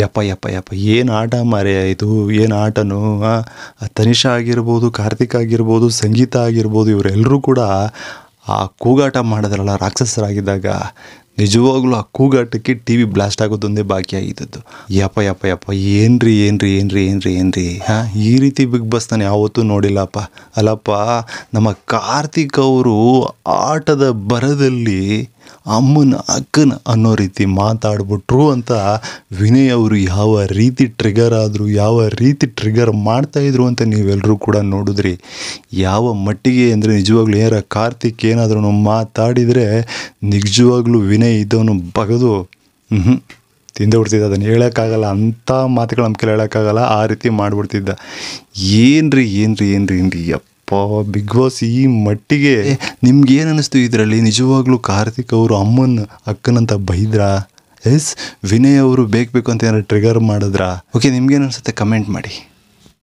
ಯಪ್ಪ ಯಪ್ಪ ಯಪ್ಪ ಏನು ಆಟ ಮಾರ್ಯ ಇದು ಏನು ಆಟನೂ ತನಿಷಾ ಆಗಿರ್ಬೋದು ಕಾರ್ತಿಕ್ ಆಗಿರ್ಬೋದು ಸಂಗೀತ ಆಗಿರ್ಬೋದು ಇವರೆಲ್ಲರೂ ಕೂಡ ಆ ಕೂಗಾಟ ಮಾಡಿದ್ರಲ್ಲ ರಾಕ್ಷಸರಾಗಿದ್ದಾಗ ನಿಜವಾಗ್ಲೂ ಆ ಕೂಗಾಟಕ್ಕೆ ಟಿ ವಿ ಬ್ಲಾಸ್ಟ್ ಆಗೋದೊಂದೇ ಬಾಕಿ ಆಗಿದ್ದದ್ದು ಯಪ್ಪ ಯಪ್ಪ ಯಪ್ಪ ಏನ್ರಿ ಏನ್ರಿ ಏನ್ರಿ ಏನ್ರಿ ಏನ್ರಿ ಹಾಂ ಈ ರೀತಿ ಬಿಗ್ ಬಾಸ್ ನಾನು ಯಾವತ್ತೂ ನೋಡಿಲ್ಲಪ್ಪ ಅಲ್ಲಪ್ಪ ನಮ್ಮ ಕಾರ್ತಿಕ್ ಅವರು ಆಟದ ಬರದಲ್ಲಿ ಅಮ್ಮನ ಅಕ್ಕನ ಅನ್ನೋ ರೀತಿ ಮಾತಾಡ್ಬಿಟ್ರು ಅಂತ ವಿನಯ್ ಅವರು ಯಾವ ರೀತಿ ಟ್ರಿಗರ್ ಆದರು ಯಾವ ರೀತಿ ಟ್ರಿಗರ್ ಮಾಡ್ತಾಯಿದ್ರು ಅಂತ ನೀವೆಲ್ಲರೂ ಕೂಡ ನೋಡಿದ್ರಿ ಯಾವ ಮಟ್ಟಿಗೆ ಅಂದರೆ ನಿಜವಾಗ್ಲೂ ಏನಾರ ಕಾರ್ತಿಕ್ ಏನಾದ್ರೂ ಮಾತಾಡಿದರೆ ನಿಜವಾಗ್ಲೂ ವಿನಯ್ ಇದ್ದವನು ಬಗೆದು ಹ್ಞೂ ಬಿಡ್ತಿದ್ದ ಅದನ್ನು ಹೇಳೋಕ್ಕಾಗಲ್ಲ ಅಂಥ ಮಾತುಗಳು ನಮ್ಮ ಕೆಲ ಹೇಳೋಕ್ಕಾಗಲ್ಲ ಆ ರೀತಿ ಮಾಡಿಬಿಡ್ತಿದ್ದ ಏನು ರೀ ಏನು ರೀ ಏನು ರೀ ಏನು ರೀ ಬಿಗ್ ಬಾಸ್ ಈ ಮಟ್ಟಿಗೆ ನಿಮ್ಗೆ ಏನು ಅನ್ನಿಸ್ತು ಇದರಲ್ಲಿ ನಿಜವಾಗ್ಲೂ ಕಾರ್ತಿಕ್ ಅವರು ಅಮ್ಮನ ಅಕ್ಕನಂತ ಬೈದ್ರಾ ಎಸ್ ವಿನಯ್ ಅವರು ಬೇಕು ಬೇಕು ಅಂತ ಏನಾರು ಟ್ರಿಗರ್ ಮಾಡಿದ್ರಾ ಓಕೆ ನಿಮ್ಗೇನು ಅನಿಸುತ್ತೆ ಕಮೆಂಟ್ ಮಾಡಿ